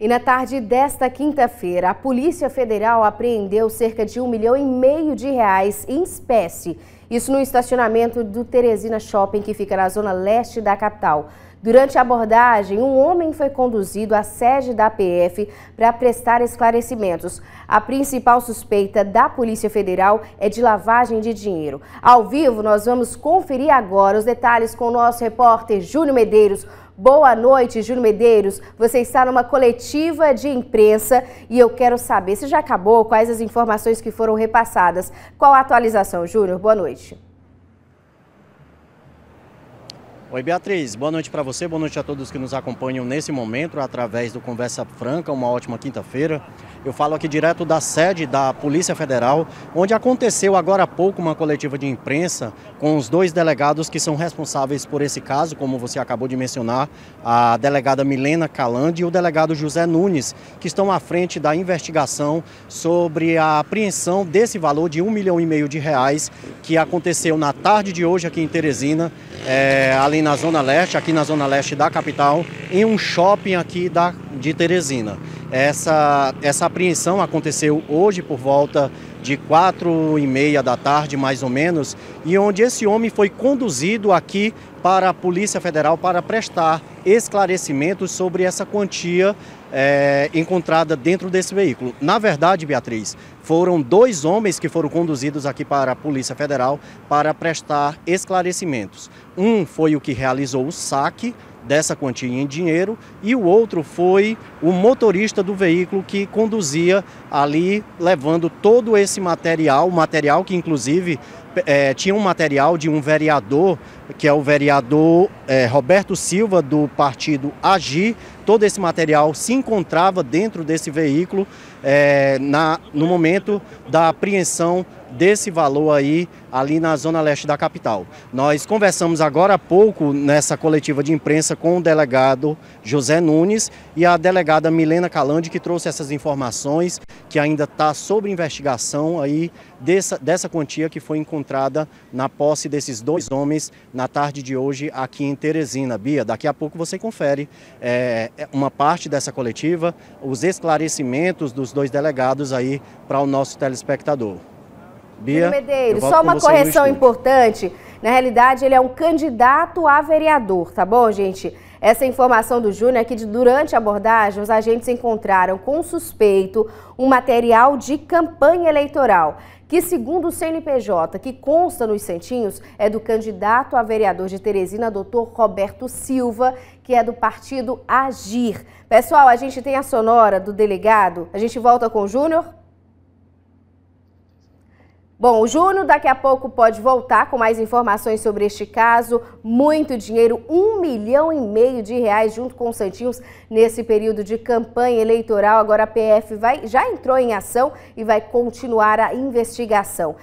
E na tarde desta quinta-feira, a Polícia Federal apreendeu cerca de um milhão e meio de reais em espécie. Isso no estacionamento do Teresina Shopping, que fica na zona leste da capital. Durante a abordagem, um homem foi conduzido à sede da PF para prestar esclarecimentos. A principal suspeita da Polícia Federal é de lavagem de dinheiro. Ao vivo, nós vamos conferir agora os detalhes com o nosso repórter Júnior Medeiros. Boa noite, Júlio Medeiros. Você está numa coletiva de imprensa e eu quero saber se já acabou, quais as informações que foram repassadas. Qual a atualização, Júnior? Boa noite. Oi, Beatriz. Boa noite para você, boa noite a todos que nos acompanham nesse momento através do Conversa Franca. Uma ótima quinta-feira. Eu falo aqui direto da sede da Polícia Federal, onde aconteceu agora há pouco uma coletiva de imprensa com os dois delegados que são responsáveis por esse caso, como você acabou de mencionar, a delegada Milena Calandi e o delegado José Nunes, que estão à frente da investigação sobre a apreensão desse valor de um milhão e meio de reais que aconteceu na tarde de hoje aqui em Teresina, é, ali na Zona Leste, aqui na Zona Leste da capital, em um shopping aqui da, de Teresina. Essa, essa apreensão aconteceu hoje por volta de quatro e meia da tarde, mais ou menos, e onde esse homem foi conduzido aqui para a Polícia Federal para prestar esclarecimentos sobre essa quantia é, encontrada dentro desse veículo. Na verdade, Beatriz, foram dois homens que foram conduzidos aqui para a Polícia Federal para prestar esclarecimentos. Um foi o que realizou o saque dessa quantia em dinheiro e o outro foi o motorista do veículo que conduzia ali levando todo esse material, material que inclusive é, tinha um material de um vereador, que é o vereador é, Roberto Silva, do partido Agir. Todo esse material se encontrava dentro desse veículo é, na, no momento da apreensão desse valor aí, ali na zona leste da capital. Nós conversamos agora há pouco nessa coletiva de imprensa com o delegado José Nunes e a delegada Milena Calandi, que trouxe essas informações, que ainda está sob investigação aí dessa, dessa quantia que foi encontrada encontrada na posse desses dois homens na tarde de hoje aqui em Teresina. Bia, daqui a pouco você confere é, é uma parte dessa coletiva, os esclarecimentos dos dois delegados aí para o nosso telespectador. Bia, Medeiros, só uma correção importante. Na realidade, ele é um candidato a vereador, tá bom, gente? Essa informação do Júnior é que durante a abordagem, os agentes encontraram com suspeito um material de campanha eleitoral que, segundo o CNPJ, que consta nos centinhos, é do candidato a vereador de Teresina, doutor Roberto Silva, que é do partido Agir. Pessoal, a gente tem a sonora do delegado. A gente volta com o Júnior? Bom, o Júnior daqui a pouco pode voltar com mais informações sobre este caso. Muito dinheiro, um milhão e meio de reais junto com os Santinhos nesse período de campanha eleitoral. Agora a PF vai, já entrou em ação e vai continuar a investigação.